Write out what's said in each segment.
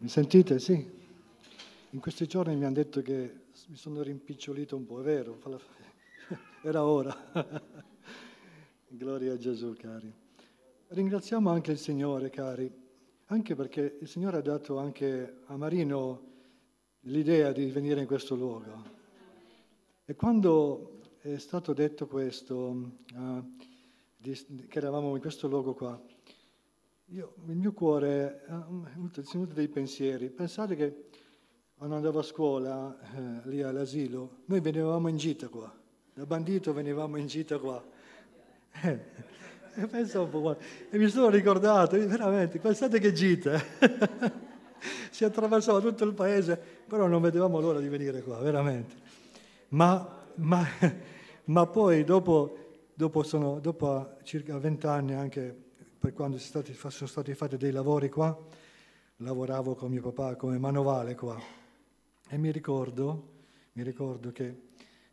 Mi sentite? Sì. In questi giorni mi hanno detto che mi sono rimpicciolito un po', è vero, era ora. Gloria a Gesù, cari. Ringraziamo anche il Signore, cari, anche perché il Signore ha dato anche a Marino l'idea di venire in questo luogo. E quando è stato detto questo, uh, di, che eravamo in questo luogo qua, io, il mio cuore ehm, è tenuto dei pensieri. Pensate che quando andavo a scuola, eh, lì all'asilo, noi venivamo in gita qua. Da bandito venivamo in gita qua. Eh, e, eh, po', e mi sono ricordato, veramente, pensate che gita. si attraversava tutto il paese, però non vedevamo l'ora di venire qua, veramente. Ma, ma, ma poi dopo, dopo, sono, dopo circa vent'anni anche per quando sono stati fatti dei lavori qua, lavoravo con mio papà come manovale qua e mi ricordo, mi ricordo che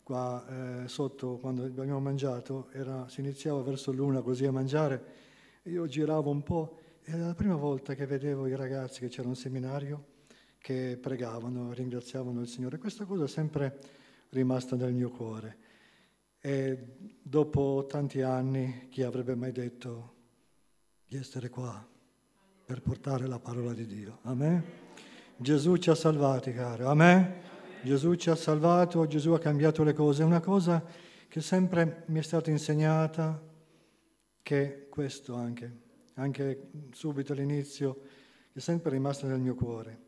qua eh, sotto quando abbiamo mangiato era, si iniziava verso l'una così a mangiare io giravo un po' e era la prima volta che vedevo i ragazzi che c'era un seminario che pregavano, ringraziavano il Signore. Questa cosa è sempre rimasta nel mio cuore. E dopo tanti anni, chi avrebbe mai detto di essere qua per portare la parola di Dio. Amen. Gesù ci ha salvati, caro. Amen. Gesù ci ha salvato, Gesù ha cambiato le cose. Una cosa che sempre mi è stata insegnata, che questo anche, anche subito all'inizio, è sempre rimasta nel mio cuore,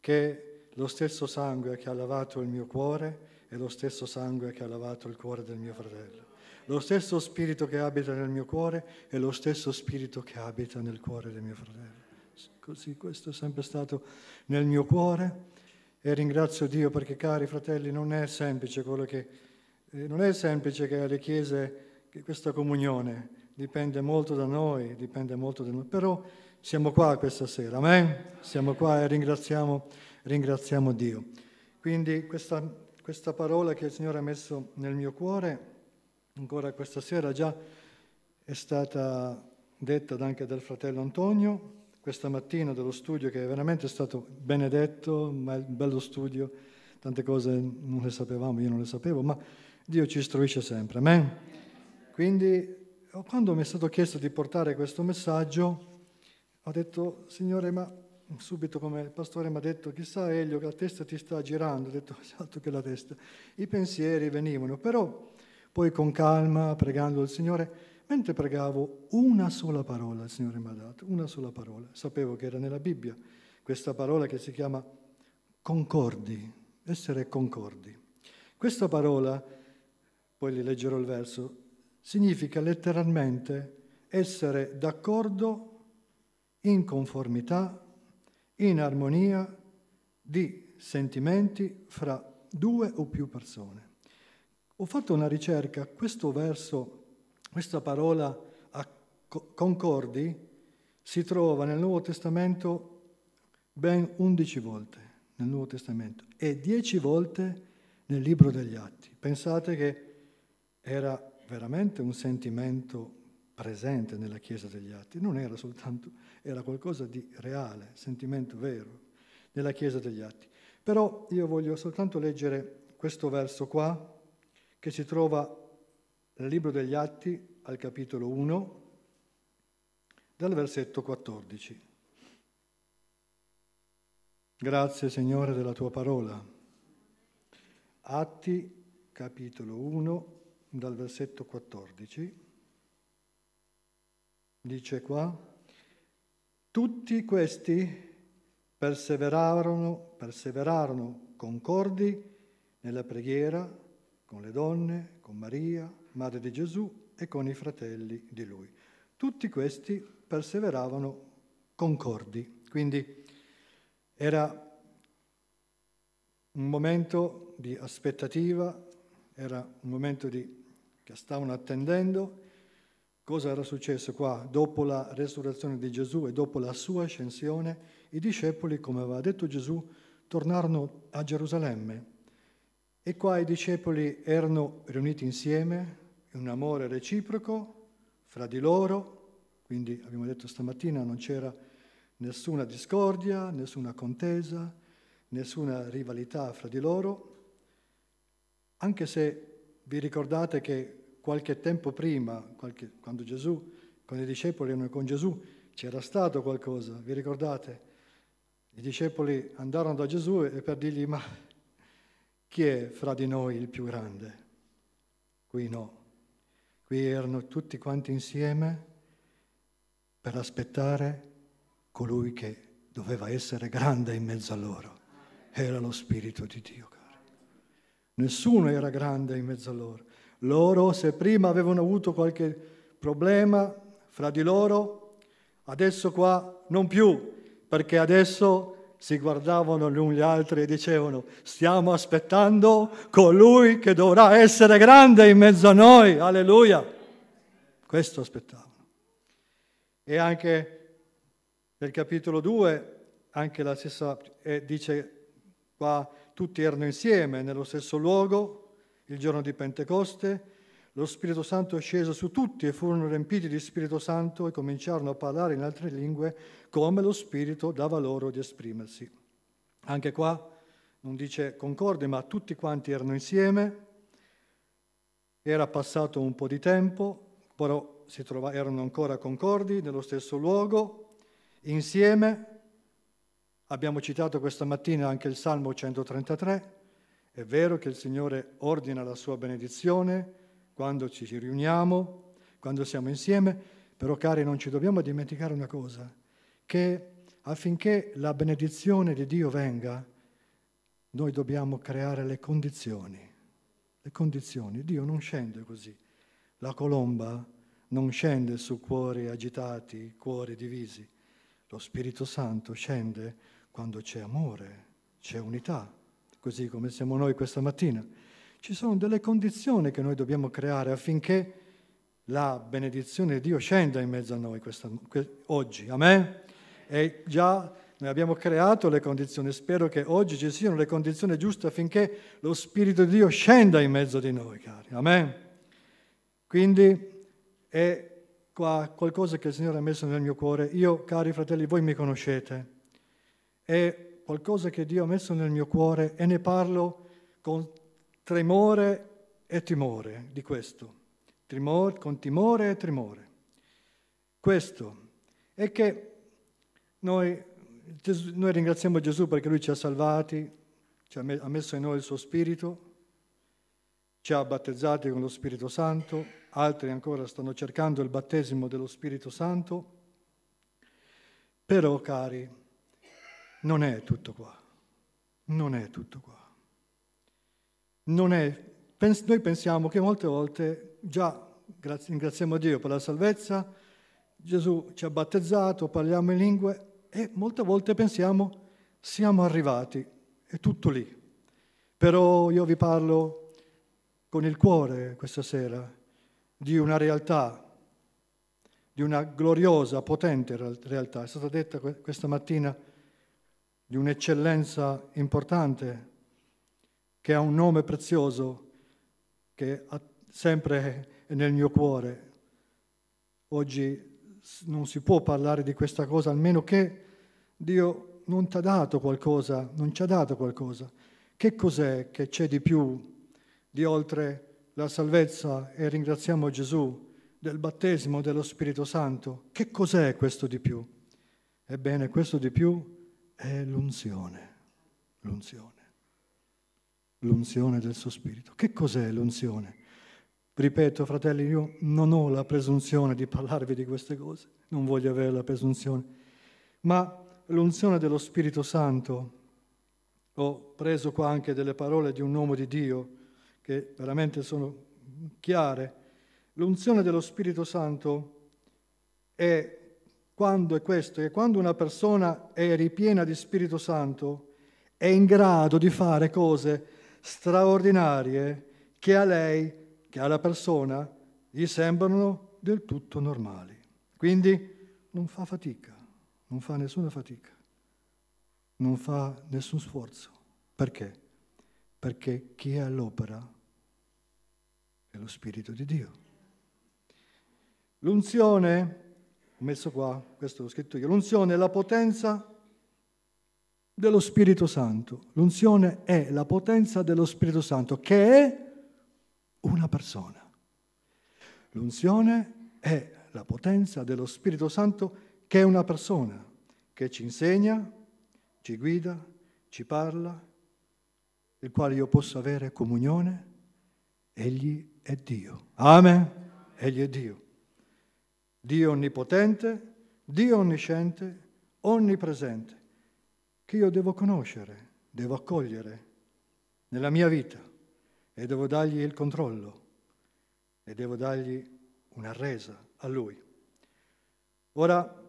che lo stesso sangue che ha lavato il mio cuore è lo stesso sangue che ha lavato il cuore del mio fratello. Lo stesso spirito che abita nel mio cuore è lo stesso spirito che abita nel cuore del mio fratello. Così questo è sempre stato nel mio cuore e ringrazio Dio perché, cari fratelli, non è semplice quello che... Eh, non è semplice che alle chiese che questa comunione dipende molto da noi, dipende molto da noi, però siamo qua questa sera, amen? Siamo qua e ringraziamo, ringraziamo Dio. Quindi questa, questa parola che il Signore ha messo nel mio cuore ancora questa sera già è stata detta anche dal fratello Antonio, questa mattina dello studio che è veramente stato benedetto, ma bello studio, tante cose non le sapevamo, io non le sapevo, ma Dio ci istruisce sempre. Amen? Quindi oh, quando mi è stato chiesto di portare questo messaggio, ho detto, Signore, ma subito come il pastore mi ha detto, chissà Elio, che la testa ti sta girando, ho detto, esatto che la testa, i pensieri venivano, però poi con calma, pregando il Signore, mentre pregavo, una sola parola il Signore mi ha dato, una sola parola. Sapevo che era nella Bibbia, questa parola che si chiama concordi, essere concordi. Questa parola, poi li leggerò il verso, significa letteralmente essere d'accordo, in conformità, in armonia di sentimenti fra due o più persone. Ho fatto una ricerca, questo verso, questa parola a concordi si trova nel Nuovo Testamento ben 11 volte, nel Nuovo Testamento, e 10 volte nel Libro degli Atti. Pensate che era veramente un sentimento presente nella Chiesa degli Atti, non era soltanto, era qualcosa di reale, sentimento vero nella Chiesa degli Atti. Però io voglio soltanto leggere questo verso qua, che si trova nel Libro degli Atti al capitolo 1, dal versetto 14. Grazie Signore della tua parola. Atti capitolo 1 dal versetto 14. Dice qua, tutti questi perseverarono, perseverarono concordi nella preghiera, con le donne, con Maria, madre di Gesù e con i fratelli di lui. Tutti questi perseveravano concordi, quindi era un momento di aspettativa, era un momento di, che stavano attendendo cosa era successo qua dopo la resurrezione di Gesù e dopo la sua ascensione, i discepoli, come aveva detto Gesù, tornarono a Gerusalemme e qua i discepoli erano riuniti insieme in un amore reciproco fra di loro, quindi abbiamo detto stamattina non c'era nessuna discordia, nessuna contesa, nessuna rivalità fra di loro, anche se vi ricordate che qualche tempo prima, qualche, quando Gesù, con i discepoli erano con Gesù, c'era stato qualcosa, vi ricordate? I discepoli andarono da Gesù e per dirgli ma chi è fra di noi il più grande? Qui no. Qui erano tutti quanti insieme per aspettare colui che doveva essere grande in mezzo a loro. Era lo Spirito di Dio, cari. Nessuno era grande in mezzo a loro. Loro, se prima avevano avuto qualche problema fra di loro, adesso qua non più, perché adesso si guardavano gli uni gli altri e dicevano, stiamo aspettando colui che dovrà essere grande in mezzo a noi, alleluia. Questo aspettavano. E anche nel capitolo 2, anche la stessa, eh, dice qua, tutti erano insieme nello stesso luogo il giorno di Pentecoste lo Spirito Santo è sceso su tutti e furono riempiti di Spirito Santo e cominciarono a parlare in altre lingue come lo Spirito dava loro di esprimersi. Anche qua non dice concorde, ma tutti quanti erano insieme, era passato un po' di tempo, però trova, erano ancora concordi nello stesso luogo, insieme. Abbiamo citato questa mattina anche il Salmo 133, è vero che il Signore ordina la sua benedizione, quando ci riuniamo, quando siamo insieme, però cari non ci dobbiamo dimenticare una cosa, che affinché la benedizione di Dio venga, noi dobbiamo creare le condizioni. Le condizioni. Dio non scende così. La colomba non scende su cuori agitati, cuori divisi. Lo Spirito Santo scende quando c'è amore, c'è unità, così come siamo noi questa mattina. Ci sono delle condizioni che noi dobbiamo creare affinché la benedizione di Dio scenda in mezzo a noi questa, oggi. Amen? E già noi abbiamo creato le condizioni, spero che oggi ci siano le condizioni giuste affinché lo Spirito di Dio scenda in mezzo di noi, cari. Amen? Quindi è qua qualcosa che il Signore ha messo nel mio cuore. Io, cari fratelli, voi mi conoscete. È qualcosa che Dio ha messo nel mio cuore e ne parlo con tremore e timore di questo, Trimor, con timore e tremore. Questo è che noi, noi, ringraziamo Gesù perché lui ci ha salvati, ci ha messo in noi il suo spirito, ci ha battezzati con lo Spirito Santo, altri ancora stanno cercando il battesimo dello Spirito Santo, però cari, non è tutto qua, non è tutto qua non è... Pens- noi pensiamo che molte volte già grazie, ringraziamo Dio per la salvezza, Gesù ci ha battezzato, parliamo in lingue e molte volte pensiamo siamo arrivati, è tutto lì. Però io vi parlo con il cuore questa sera di una realtà, di una gloriosa, potente realtà. È stata detta questa mattina di un'eccellenza importante che ha un nome prezioso che sempre è nel mio cuore. Oggi non si può parlare di questa cosa, almeno che Dio non ti ha dato qualcosa, non ci ha dato qualcosa. Che cos'è che c'è di più di oltre la salvezza e ringraziamo Gesù del battesimo dello Spirito Santo? Che cos'è questo di più? Ebbene, questo di più è l'unzione, l'unzione l'unzione del suo spirito. Che cos'è l'unzione? Ripeto, fratelli, io non ho la presunzione di parlarvi di queste cose, non voglio avere la presunzione, ma l'unzione dello Spirito Santo, ho preso qua anche delle parole di un uomo di Dio che veramente sono chiare, l'unzione dello Spirito Santo è quando è questo, è quando una persona è ripiena di Spirito Santo è in grado di fare cose straordinarie che a lei, che alla persona, gli sembrano del tutto normali. Quindi non fa fatica, non fa nessuna fatica, non fa nessun sforzo. Perché? Perché chi è all'opera è lo Spirito di Dio. L'unzione, ho messo qua, questo l'ho scritto io, l'unzione è la potenza dello Spirito Santo. L'unzione è la potenza dello Spirito Santo che è una persona. L'unzione è la potenza dello Spirito Santo che è una persona, che ci insegna, ci guida, ci parla, il quale io posso avere comunione. Egli è Dio. Amen. Egli è Dio. Dio onnipotente, Dio onnisciente, onnipresente che io devo conoscere, devo accogliere nella mia vita e devo dargli il controllo e devo dargli una resa a lui. Ora,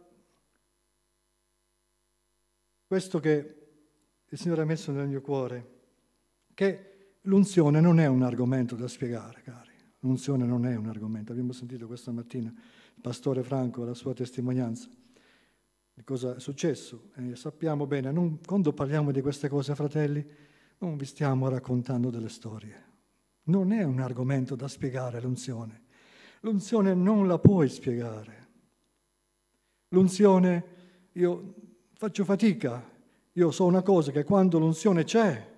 questo che il Signore ha messo nel mio cuore, che l'unzione non è un argomento da spiegare, cari. L'unzione non è un argomento, abbiamo sentito questa mattina il pastore Franco la sua testimonianza di cosa è successo. E eh, sappiamo bene, non, quando parliamo di queste cose, fratelli, non vi stiamo raccontando delle storie. Non è un argomento da spiegare l'unzione. L'unzione non la puoi spiegare. L'unzione, io faccio fatica, io so una cosa che quando l'unzione c'è,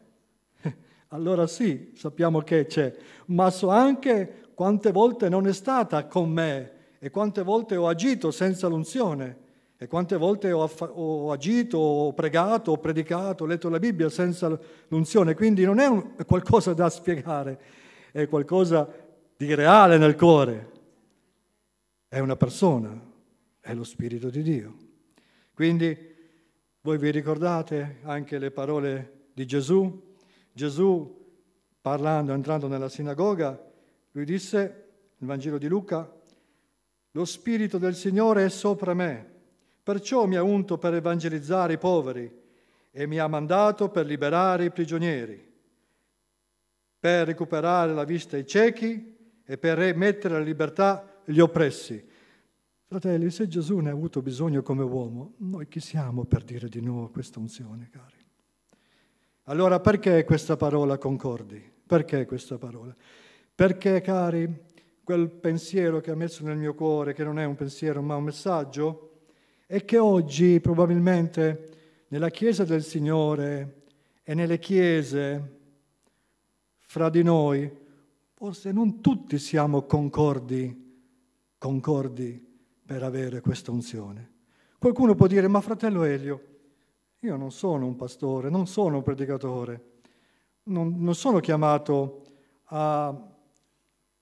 allora sì, sappiamo che c'è, ma so anche quante volte non è stata con me e quante volte ho agito senza l'unzione e quante volte ho, affa- ho agito, ho pregato, ho predicato, ho letto la Bibbia senza l'unzione. Quindi non è un- qualcosa da spiegare, è qualcosa di reale nel cuore. È una persona, è lo Spirito di Dio. Quindi voi vi ricordate anche le parole di Gesù? Gesù, parlando, entrando nella sinagoga, lui disse, nel Vangelo di Luca, lo Spirito del Signore è sopra me Perciò mi ha unto per evangelizzare i poveri e mi ha mandato per liberare i prigionieri, per recuperare la vista ai ciechi e per mettere a libertà gli oppressi. Fratelli, se Gesù ne ha avuto bisogno come uomo, noi chi siamo per dire di no a questa unzione, cari? Allora perché questa parola concordi? Perché questa parola? Perché, cari, quel pensiero che ha messo nel mio cuore, che non è un pensiero ma un messaggio, è che oggi probabilmente nella Chiesa del Signore e nelle chiese fra di noi, forse non tutti siamo concordi, concordi per avere questa unzione. Qualcuno può dire, ma fratello Elio, io non sono un pastore, non sono un predicatore, non, non sono chiamato a,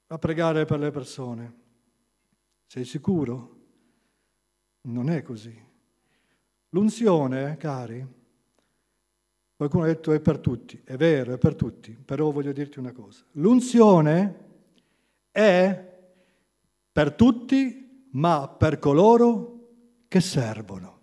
a pregare per le persone. Sei sicuro? Non è così. L'unzione, cari, qualcuno ha detto è per tutti, è vero, è per tutti, però voglio dirti una cosa. L'unzione è per tutti, ma per coloro che servono.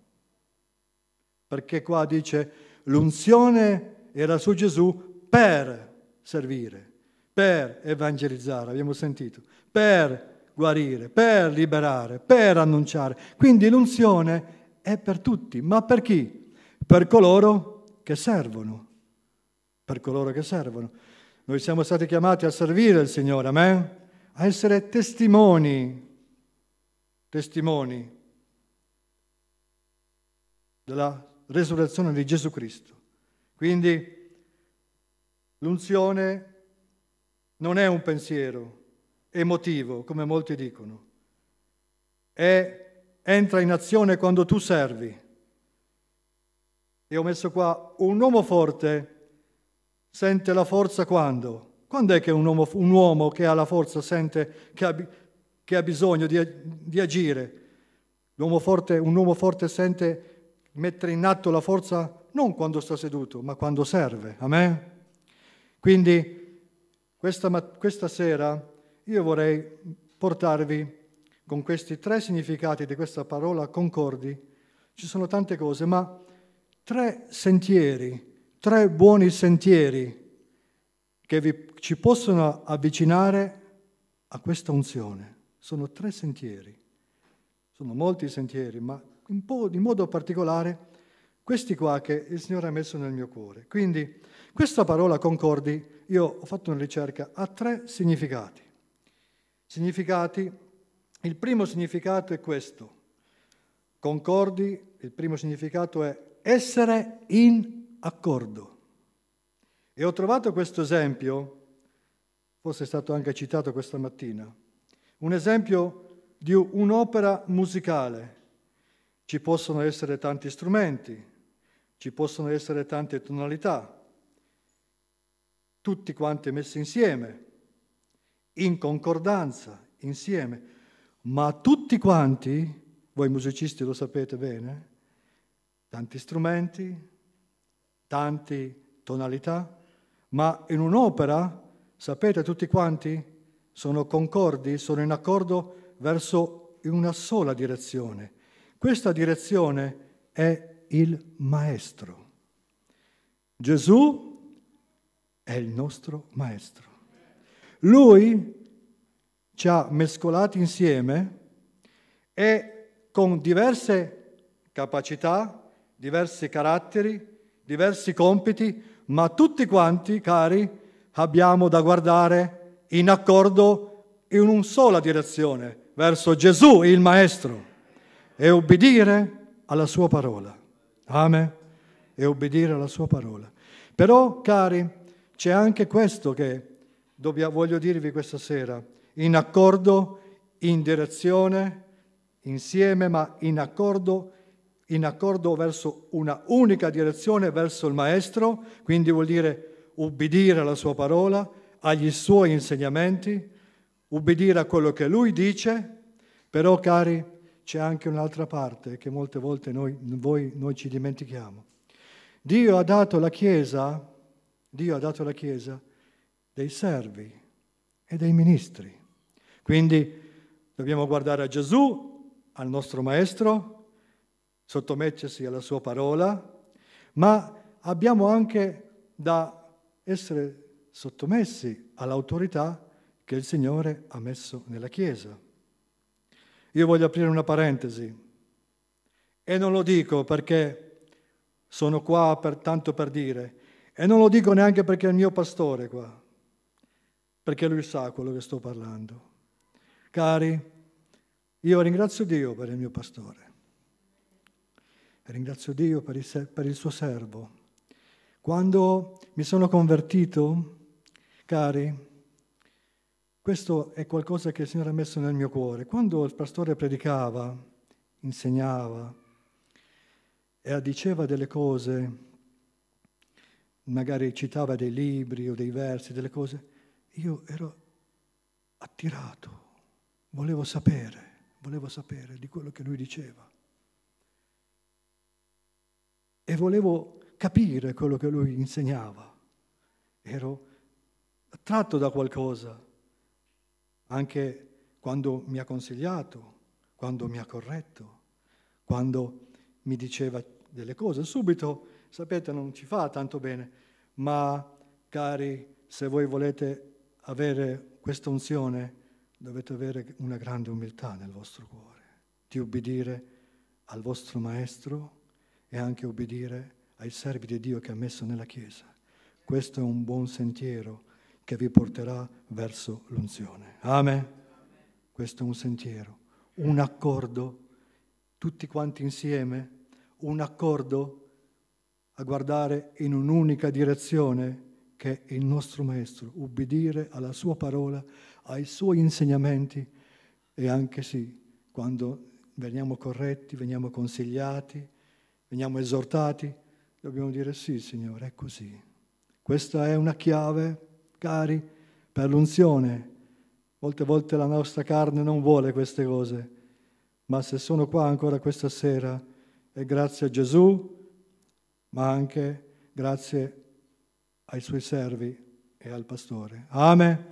Perché qua dice l'unzione era su Gesù per servire, per evangelizzare, abbiamo sentito, per guarire, per liberare, per annunciare. Quindi l'unzione è per tutti, ma per chi? Per coloro che servono. Per coloro che servono. Noi siamo stati chiamati a servire il Signore, amen? A essere testimoni, testimoni della resurrezione di Gesù Cristo. Quindi l'unzione non è un pensiero, emotivo, come molti dicono. È, entra in azione quando tu servi. E ho messo qua, un uomo forte sente la forza quando? Quando è che un uomo, un uomo che ha la forza sente che ha, che ha bisogno di, di agire? L'uomo forte, un uomo forte sente mettere in atto la forza non quando sta seduto, ma quando serve. Amen? Quindi questa, questa sera io vorrei portarvi con questi tre significati di questa parola concordi. Ci sono tante cose, ma tre sentieri, tre buoni sentieri che vi, ci possono avvicinare a questa unzione. Sono tre sentieri, sono molti sentieri, ma in, po- in modo particolare questi qua che il Signore ha messo nel mio cuore. Quindi questa parola concordi, io ho fatto una ricerca, ha tre significati. Significati. Il primo significato è questo. Concordi, il primo significato è essere in accordo. E ho trovato questo esempio, forse è stato anche citato questa mattina, un esempio di un'opera musicale. Ci possono essere tanti strumenti, ci possono essere tante tonalità, tutti quanti messi insieme in concordanza, insieme. Ma tutti quanti, voi musicisti lo sapete bene, tanti strumenti, tante tonalità, ma in un'opera, sapete tutti quanti, sono concordi, sono in accordo verso una sola direzione. Questa direzione è il Maestro. Gesù è il nostro Maestro. Lui ci ha mescolati insieme e con diverse capacità, diversi caratteri, diversi compiti, ma tutti quanti, cari, abbiamo da guardare in accordo in una sola direzione, verso Gesù, il Maestro, e obbedire alla sua parola. Amen. E obbedire alla sua parola. Però, cari, c'è anche questo che Dobbia, voglio dirvi questa sera, in accordo, in direzione, insieme, ma in accordo, in accordo verso una unica direzione, verso il Maestro, quindi vuol dire ubbidire alla sua parola, agli suoi insegnamenti, ubbidire a quello che lui dice, però cari c'è anche un'altra parte che molte volte noi, voi, noi ci dimentichiamo. Dio ha dato la Chiesa, Dio ha dato la Chiesa dei servi e dei ministri. Quindi dobbiamo guardare a Gesù, al nostro Maestro, sottomettersi alla sua parola, ma abbiamo anche da essere sottomessi all'autorità che il Signore ha messo nella Chiesa. Io voglio aprire una parentesi e non lo dico perché sono qua per, tanto per dire e non lo dico neanche perché è il mio pastore qua perché lui sa quello che sto parlando. Cari, io ringrazio Dio per il mio pastore, ringrazio Dio per il, per il suo servo. Quando mi sono convertito, cari, questo è qualcosa che il Signore ha messo nel mio cuore. Quando il pastore predicava, insegnava e diceva delle cose, magari citava dei libri o dei versi, delle cose, io ero attirato, volevo sapere, volevo sapere di quello che lui diceva. E volevo capire quello che lui insegnava. Ero attratto da qualcosa, anche quando mi ha consigliato, quando mi ha corretto, quando mi diceva delle cose. Subito, sapete, non ci fa tanto bene, ma cari, se voi volete avere questa unzione dovete avere una grande umiltà nel vostro cuore, di ubbidire al vostro Maestro e anche ubbidire ai servi di Dio che ha messo nella Chiesa. Questo è un buon sentiero che vi porterà verso l'unzione. Amen. Questo è un sentiero, un accordo, tutti quanti insieme, un accordo a guardare in un'unica direzione che è il nostro Maestro, ubbidire alla sua parola, ai suoi insegnamenti e anche sì, quando veniamo corretti, veniamo consigliati, veniamo esortati, dobbiamo dire sì Signore, è così. Questa è una chiave, cari, per l'unzione. Molte volte la nostra carne non vuole queste cose, ma se sono qua ancora questa sera è grazie a Gesù, ma anche grazie a ai suoi servi e al pastore. Amen.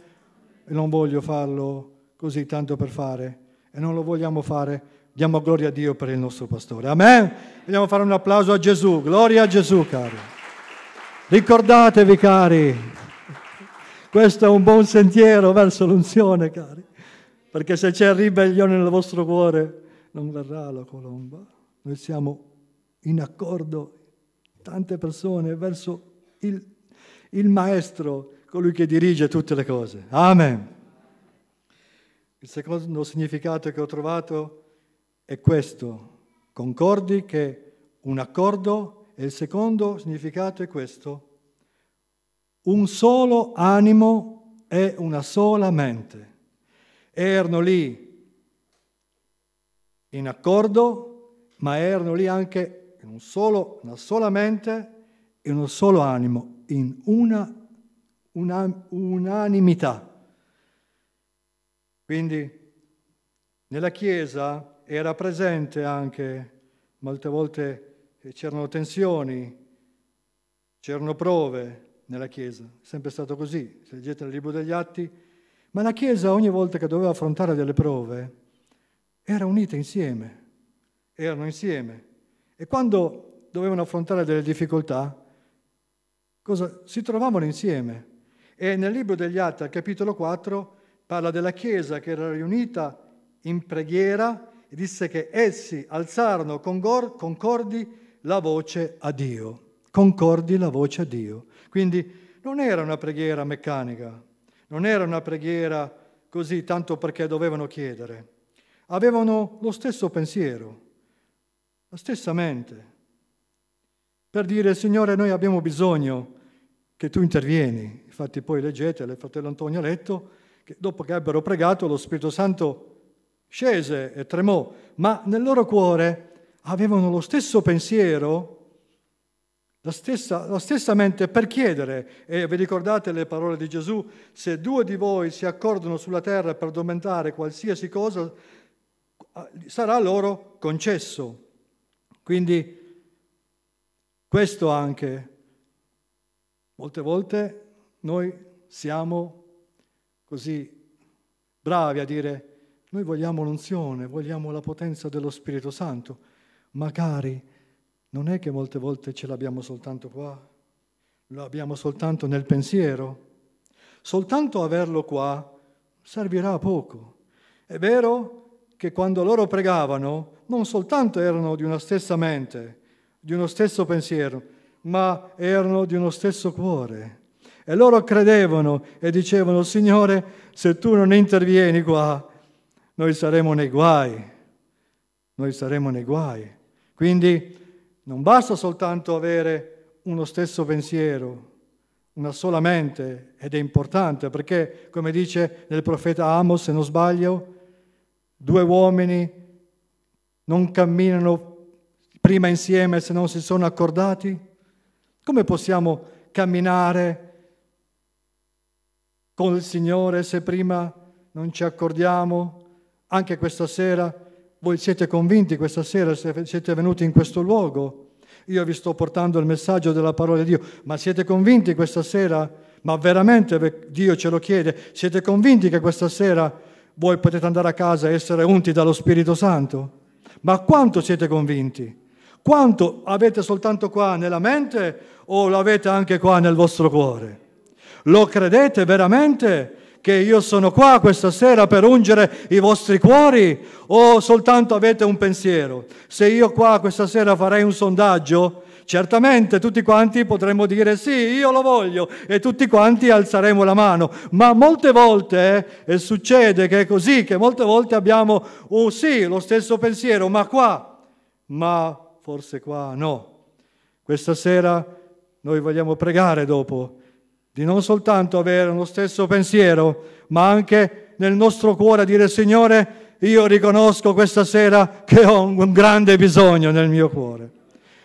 E non voglio farlo così tanto per fare e non lo vogliamo fare. Diamo gloria a Dio per il nostro pastore. Amen. Vogliamo fare un applauso a Gesù. Gloria a Gesù, cari. Ricordatevi, cari. Questo è un buon sentiero verso l'unzione, cari. Perché se c'è ribellione nel vostro cuore, non verrà la colomba. Noi siamo in accordo, tante persone, verso il il maestro, colui che dirige tutte le cose. Amen. Il secondo significato che ho trovato è questo. Concordi che un accordo e il secondo significato è questo. Un solo animo e una sola mente. Erano lì in accordo, ma erano lì anche in un solo, una sola mente e uno solo animo, in una, una unanimità. Quindi nella Chiesa era presente anche, molte volte eh, c'erano tensioni, c'erano prove nella Chiesa, è sempre stato così, se leggete il libro degli Atti, ma la Chiesa ogni volta che doveva affrontare delle prove era unita insieme, erano insieme e quando dovevano affrontare delle difficoltà cosa, si trovavano insieme. E nel libro degli Atti, al capitolo 4, parla della Chiesa che era riunita in preghiera e disse che essi alzarono concordi la voce a Dio. Concordi la voce a Dio. Quindi non era una preghiera meccanica, non era una preghiera così tanto perché dovevano chiedere. Avevano lo stesso pensiero, la stessa mente, per dire Signore noi abbiamo bisogno che tu intervieni. Infatti poi leggete, il fratello Antonio ha letto, che dopo che ebbero pregato lo Spirito Santo scese e tremò, ma nel loro cuore avevano lo stesso pensiero, la stessa, la stessa mente per chiedere. E vi ricordate le parole di Gesù? Se due di voi si accordano sulla terra per domandare qualsiasi cosa, sarà loro concesso. Quindi questo anche, molte volte noi siamo così bravi a dire, noi vogliamo l'unzione, vogliamo la potenza dello Spirito Santo, ma cari, non è che molte volte ce l'abbiamo soltanto qua, lo abbiamo soltanto nel pensiero. Soltanto averlo qua servirà a poco. È vero che quando loro pregavano non soltanto erano di una stessa mente, di uno stesso pensiero, ma erano di uno stesso cuore. E loro credevano e dicevano, Signore, se tu non intervieni qua, noi saremo nei guai, noi saremo nei guai. Quindi non basta soltanto avere uno stesso pensiero, una sola mente, ed è importante perché, come dice nel profeta Amos, se non sbaglio, due uomini non camminano prima insieme se non si sono accordati? Come possiamo camminare con il Signore se prima non ci accordiamo? Anche questa sera, voi siete convinti questa sera, se siete venuti in questo luogo, io vi sto portando il messaggio della parola di Dio, ma siete convinti questa sera? Ma veramente Dio ce lo chiede, siete convinti che questa sera voi potete andare a casa e essere unti dallo Spirito Santo? Ma quanto siete convinti? Quanto avete soltanto qua nella mente o lo avete anche qua nel vostro cuore? Lo credete veramente che io sono qua questa sera per ungere i vostri cuori o soltanto avete un pensiero? Se io qua questa sera farei un sondaggio, Certamente tutti quanti potremmo dire sì, io lo voglio e tutti quanti alzeremo la mano, ma molte volte eh, succede che è così, che molte volte abbiamo un oh, sì, lo stesso pensiero, ma qua, ma forse qua no. Questa sera noi vogliamo pregare dopo di non soltanto avere lo stesso pensiero, ma anche nel nostro cuore dire Signore, io riconosco questa sera che ho un grande bisogno nel mio cuore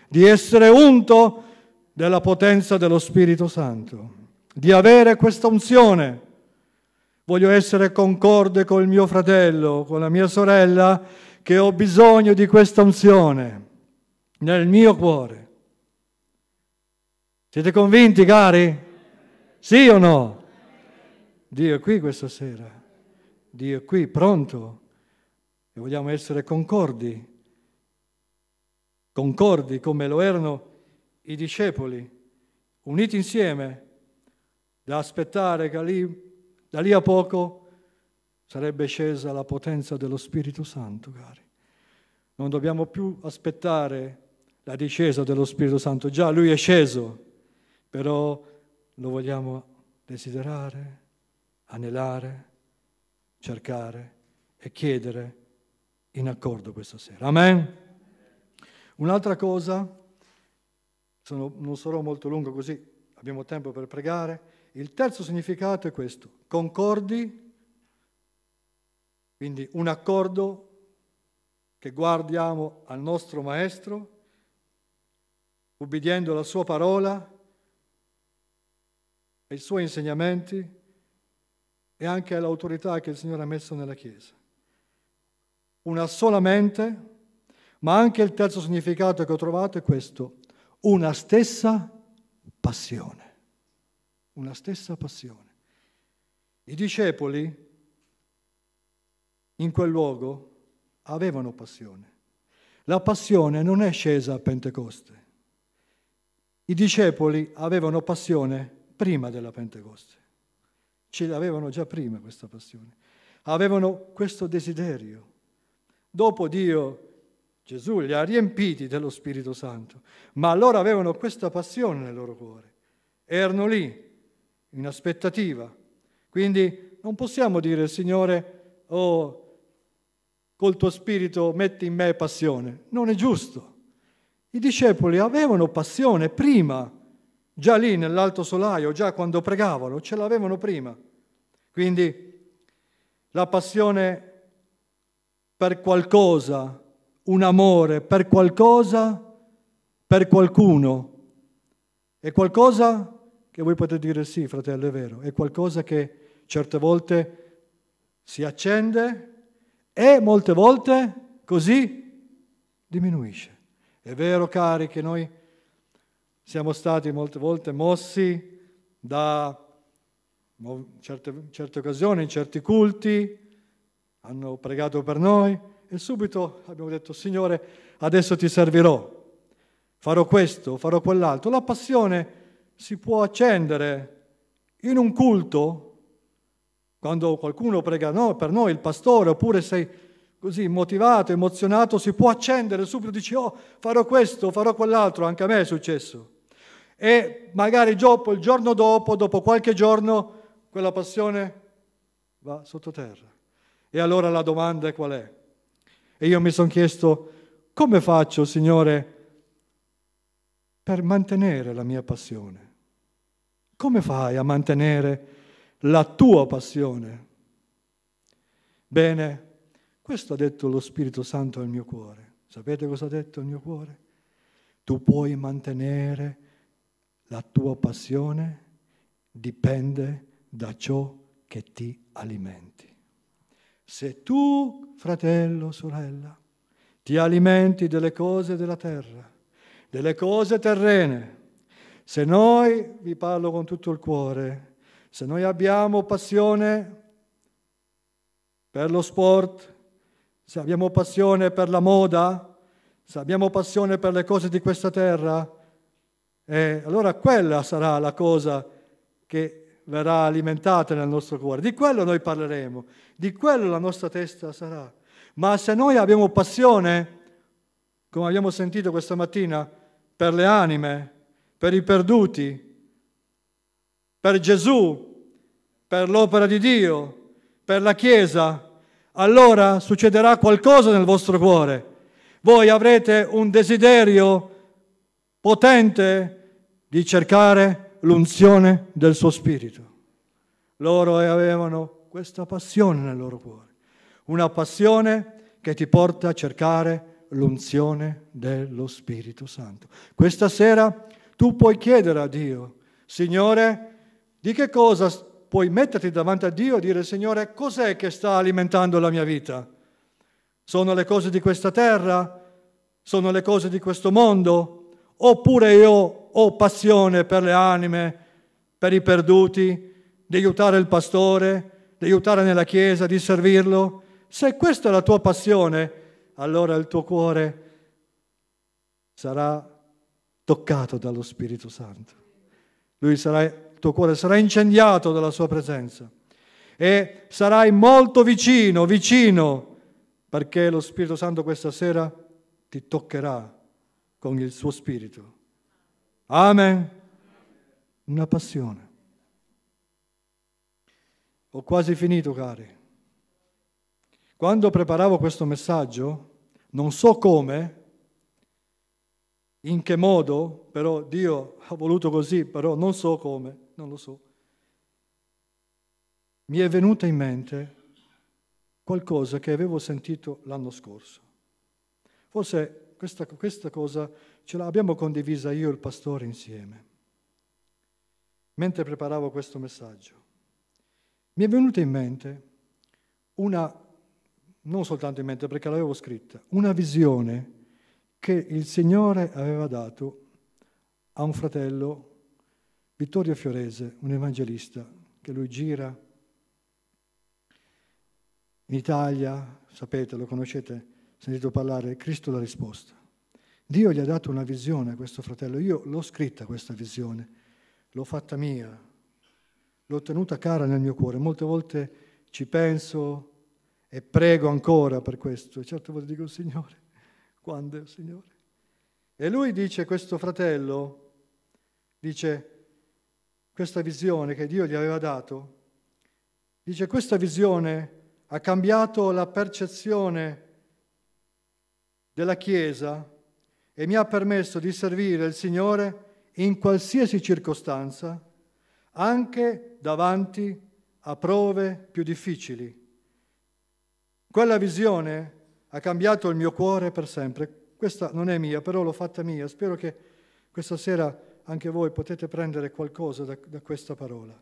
di essere unto della potenza dello Spirito Santo, di avere questa unzione. Voglio essere concorde col mio fratello, con la mia sorella, che ho bisogno di questa unzione nel mio cuore. Siete convinti, cari? Sì o no? Dio è qui questa sera, Dio è qui pronto e vogliamo essere concordi, concordi come lo erano i discepoli, uniti insieme, da aspettare che lì, da lì a poco sarebbe scesa la potenza dello Spirito Santo, cari. Non dobbiamo più aspettare la discesa dello Spirito Santo. Già lui è sceso, però lo vogliamo desiderare, anelare, cercare e chiedere in accordo questa sera. Amen. Un'altra cosa, sono, non sarò molto lungo così, abbiamo tempo per pregare. Il terzo significato è questo, concordi, quindi un accordo che guardiamo al nostro Maestro ubbidiendo la sua parola e i suoi insegnamenti e anche all'autorità che il Signore ha messo nella Chiesa. Una sola mente, ma anche il terzo significato che ho trovato è questo, una stessa passione, una stessa passione. I discepoli in quel luogo avevano passione. La passione non è scesa a Pentecoste, i discepoli avevano passione prima della Pentecoste, ce l'avevano già prima questa passione, avevano questo desiderio. Dopo Dio, Gesù, li ha riempiti dello Spirito Santo, ma allora avevano questa passione nel loro cuore, erano lì, in aspettativa. Quindi non possiamo dire, Signore, oh, col tuo Spirito metti in me passione, non è giusto i discepoli avevano passione prima, già lì nell'alto solaio, già quando pregavano, ce l'avevano prima. Quindi la passione per qualcosa, un amore per qualcosa, per qualcuno, è qualcosa che voi potete dire sì, fratello, è vero, è qualcosa che certe volte si accende e molte volte così diminuisce. È vero, cari, che noi siamo stati molte volte mossi da certe, certe occasioni, in certi culti, hanno pregato per noi e subito abbiamo detto, Signore, adesso ti servirò, farò questo, farò quell'altro. La passione si può accendere in un culto, quando qualcuno prega no, per noi, il pastore, oppure sei così motivato, emozionato, si può accendere subito, dici oh farò questo, farò quell'altro, anche a me è successo. E magari dopo, il giorno dopo, dopo qualche giorno, quella passione va sottoterra. E allora la domanda è qual è? E io mi sono chiesto, come faccio, Signore, per mantenere la mia passione? Come fai a mantenere la tua passione? Bene, questo ha detto lo Spirito Santo al mio cuore. Sapete cosa ha detto il mio cuore? Tu puoi mantenere la tua passione, dipende da ciò che ti alimenti. Se tu, fratello, sorella, ti alimenti delle cose della terra, delle cose terrene, se noi, vi parlo con tutto il cuore, se noi abbiamo passione per lo sport, se abbiamo passione per la moda, se abbiamo passione per le cose di questa terra, eh, allora quella sarà la cosa che verrà alimentata nel nostro cuore. Di quello noi parleremo, di quello la nostra testa sarà. Ma se noi abbiamo passione, come abbiamo sentito questa mattina, per le anime, per i perduti, per Gesù, per l'opera di Dio, per la Chiesa, allora succederà qualcosa nel vostro cuore. Voi avrete un desiderio potente di cercare l'unzione del suo spirito. Loro avevano questa passione nel loro cuore, una passione che ti porta a cercare l'unzione dello Spirito Santo. Questa sera tu puoi chiedere a Dio, Signore, di che cosa puoi metterti davanti a Dio e dire Signore cos'è che sta alimentando la mia vita? Sono le cose di questa terra? Sono le cose di questo mondo? Oppure io ho passione per le anime, per i perduti, di aiutare il pastore, di aiutare nella Chiesa, di servirlo? Se questa è la tua passione, allora il tuo cuore sarà toccato dallo Spirito Santo. Lui sarà tuo cuore sarà incendiato dalla sua presenza e sarai molto vicino, vicino, perché lo Spirito Santo questa sera ti toccherà con il suo Spirito. Amen. Una passione. Ho quasi finito, cari. Quando preparavo questo messaggio, non so come, in che modo, però Dio ha voluto così, però non so come non lo so, mi è venuta in mente qualcosa che avevo sentito l'anno scorso. Forse questa, questa cosa ce l'abbiamo condivisa io e il pastore insieme, mentre preparavo questo messaggio. Mi è venuta in mente una, non soltanto in mente perché l'avevo scritta, una visione che il Signore aveva dato a un fratello Vittorio Fiorese, un evangelista, che lui gira in Italia, sapete, lo conoscete, sentito parlare, Cristo la risposta. Dio gli ha dato una visione a questo fratello, io l'ho scritta questa visione, l'ho fatta mia, l'ho tenuta cara nel mio cuore, molte volte ci penso e prego ancora per questo, e certe volte dico Signore, quando è il Signore? E lui dice, questo fratello, dice, questa visione che Dio gli aveva dato, dice questa visione ha cambiato la percezione della Chiesa e mi ha permesso di servire il Signore in qualsiasi circostanza, anche davanti a prove più difficili. Quella visione ha cambiato il mio cuore per sempre. Questa non è mia, però l'ho fatta mia. Spero che questa sera anche voi potete prendere qualcosa da, da questa parola.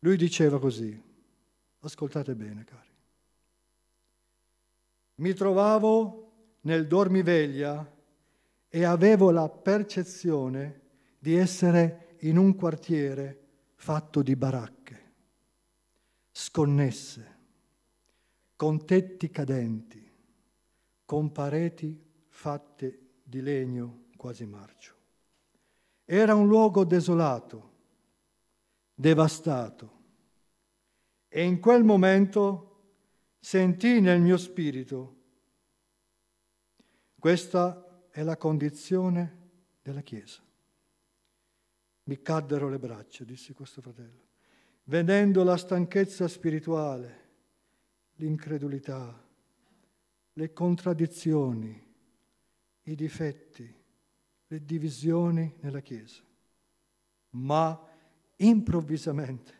Lui diceva così, ascoltate bene cari, mi trovavo nel dormiveglia e avevo la percezione di essere in un quartiere fatto di baracche, sconnesse, con tetti cadenti, con pareti fatte di legno quasi marcio. Era un luogo desolato, devastato. E in quel momento sentii nel mio spirito, questa è la condizione della Chiesa. Mi caddero le braccia, disse questo fratello, vedendo la stanchezza spirituale, l'incredulità, le contraddizioni, i difetti, le divisioni nella Chiesa, ma improvvisamente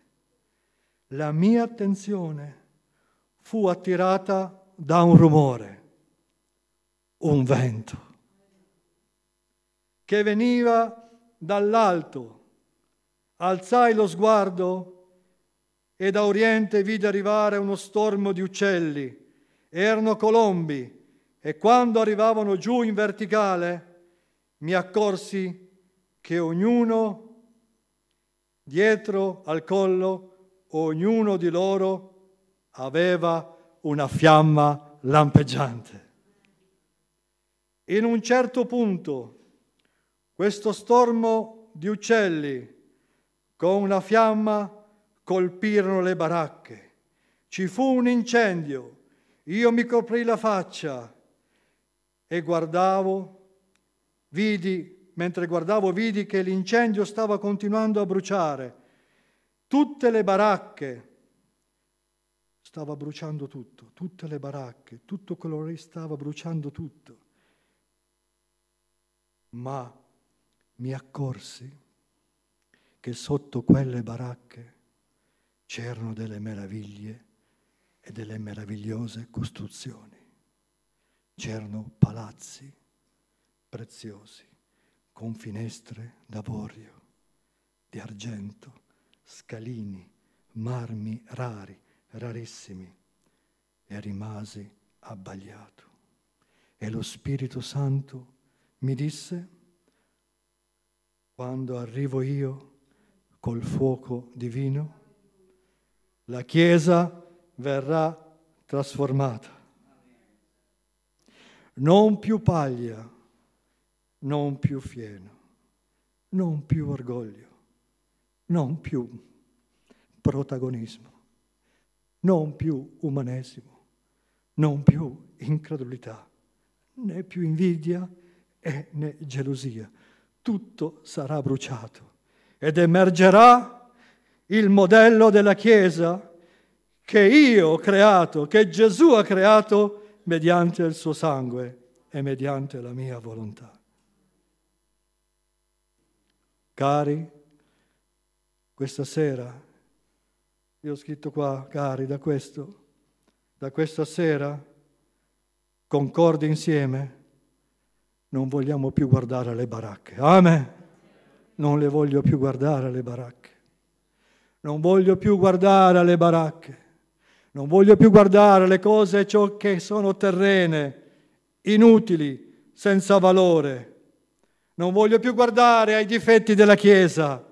la mia attenzione fu attirata da un rumore, un vento, che veniva dall'alto. Alzai lo sguardo e da oriente vide arrivare uno stormo di uccelli. Erano colombi e quando arrivavano giù in verticale mi accorsi che ognuno, dietro al collo, ognuno di loro aveva una fiamma lampeggiante. In un certo punto, questo stormo di uccelli con una fiamma colpirono le baracche. Ci fu un incendio. Io mi coprì la faccia e guardavo Vidi, mentre guardavo, vidi che l'incendio stava continuando a bruciare. Tutte le baracche, stava bruciando tutto, tutte le baracche, tutto quello lì stava bruciando tutto. Ma mi accorsi che sotto quelle baracche c'erano delle meraviglie e delle meravigliose costruzioni. C'erano palazzi preziosi, con finestre d'avorio, di argento, scalini, marmi rari, rarissimi, e rimasi abbagliato. E lo Spirito Santo mi disse, quando arrivo io col fuoco divino, la Chiesa verrà trasformata. Non più paglia, non più fieno, non più orgoglio, non più protagonismo, non più umanesimo, non più incredulità, né più invidia e né gelosia. Tutto sarà bruciato ed emergerà il modello della Chiesa che io ho creato, che Gesù ha creato mediante il suo sangue e mediante la mia volontà. Cari, questa sera, io ho scritto qua, cari, da questo, da questa sera, concordi insieme, non vogliamo più guardare le baracche. Amen. Non le voglio più guardare le baracche. Non voglio più guardare le baracche. Non voglio più guardare le cose ciò che sono terrene, inutili, senza valore. Non voglio più guardare ai difetti della Chiesa.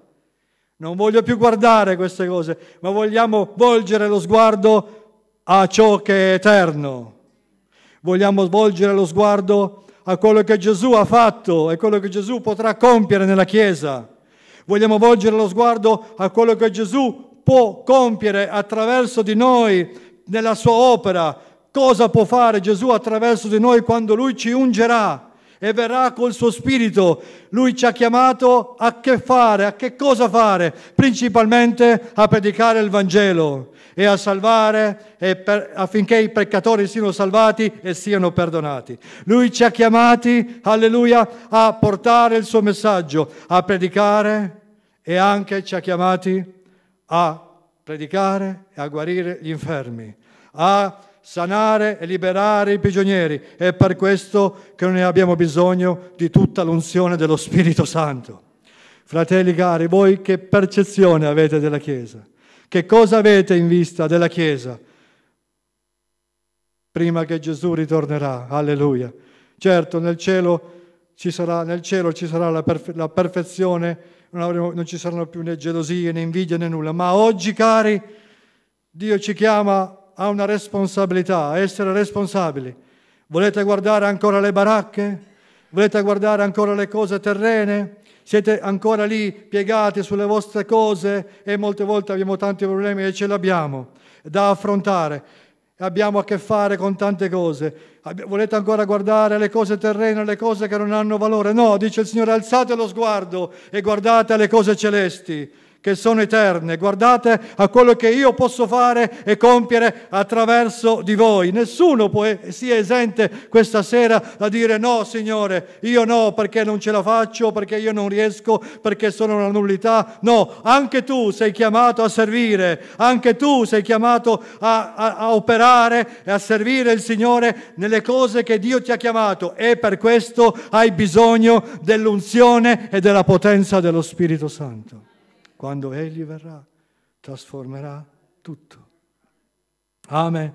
Non voglio più guardare queste cose, ma vogliamo volgere lo sguardo a ciò che è eterno. Vogliamo volgere lo sguardo a quello che Gesù ha fatto e quello che Gesù potrà compiere nella Chiesa. Vogliamo volgere lo sguardo a quello che Gesù può compiere attraverso di noi nella sua opera. Cosa può fare Gesù attraverso di noi quando Lui ci ungerà? e verrà col suo spirito. Lui ci ha chiamato a che fare, a che cosa fare? Principalmente a predicare il Vangelo e a salvare e per, affinché i peccatori siano salvati e siano perdonati. Lui ci ha chiamati, alleluia, a portare il suo messaggio, a predicare e anche ci ha chiamati a predicare e a guarire gli infermi, a sanare e liberare i prigionieri. È per questo che noi abbiamo bisogno di tutta l'unzione dello Spirito Santo. Fratelli cari, voi che percezione avete della Chiesa? Che cosa avete in vista della Chiesa? Prima che Gesù ritornerà, alleluia. Certo, nel cielo ci sarà, nel cielo ci sarà la, perfe- la perfezione, non, avremo, non ci saranno più né gelosie, né invidia, né nulla. Ma oggi, cari, Dio ci chiama ha una responsabilità, essere responsabili. Volete guardare ancora le baracche? Volete guardare ancora le cose terrene? Siete ancora lì piegati sulle vostre cose e molte volte abbiamo tanti problemi e ce l'abbiamo da affrontare. Abbiamo a che fare con tante cose. Volete ancora guardare le cose terrene, le cose che non hanno valore? No, dice il Signore, alzate lo sguardo e guardate le cose celesti che sono eterne. Guardate a quello che io posso fare e compiere attraverso di voi. Nessuno può, eh, sia esente questa sera a dire no, Signore, io no perché non ce la faccio, perché io non riesco, perché sono una nullità. No, anche tu sei chiamato a servire, anche tu sei chiamato a, a, a operare e a servire il Signore nelle cose che Dio ti ha chiamato e per questo hai bisogno dell'unzione e della potenza dello Spirito Santo quando Egli verrà, trasformerà tutto. Amen.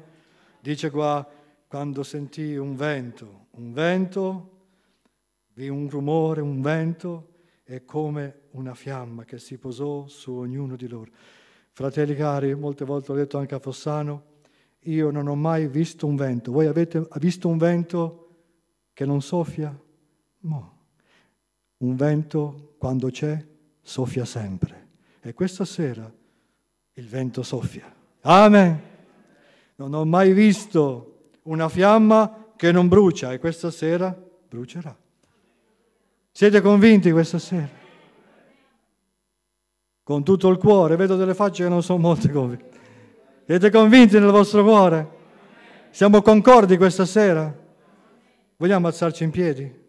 Dice qua, quando sentì un vento, un vento, vi un rumore, un vento, e come una fiamma che si posò su ognuno di loro. Fratelli cari, molte volte ho detto anche a Fossano, io non ho mai visto un vento. Voi avete visto un vento che non soffia? No. Un vento, quando c'è, soffia sempre. E questa sera il vento soffia. Amen. Non ho mai visto una fiamma che non brucia e questa sera brucerà. Siete convinti questa sera? Con tutto il cuore, vedo delle facce che non sono molto convinte. Siete convinti nel vostro cuore? Siamo concordi questa sera? Vogliamo alzarci in piedi?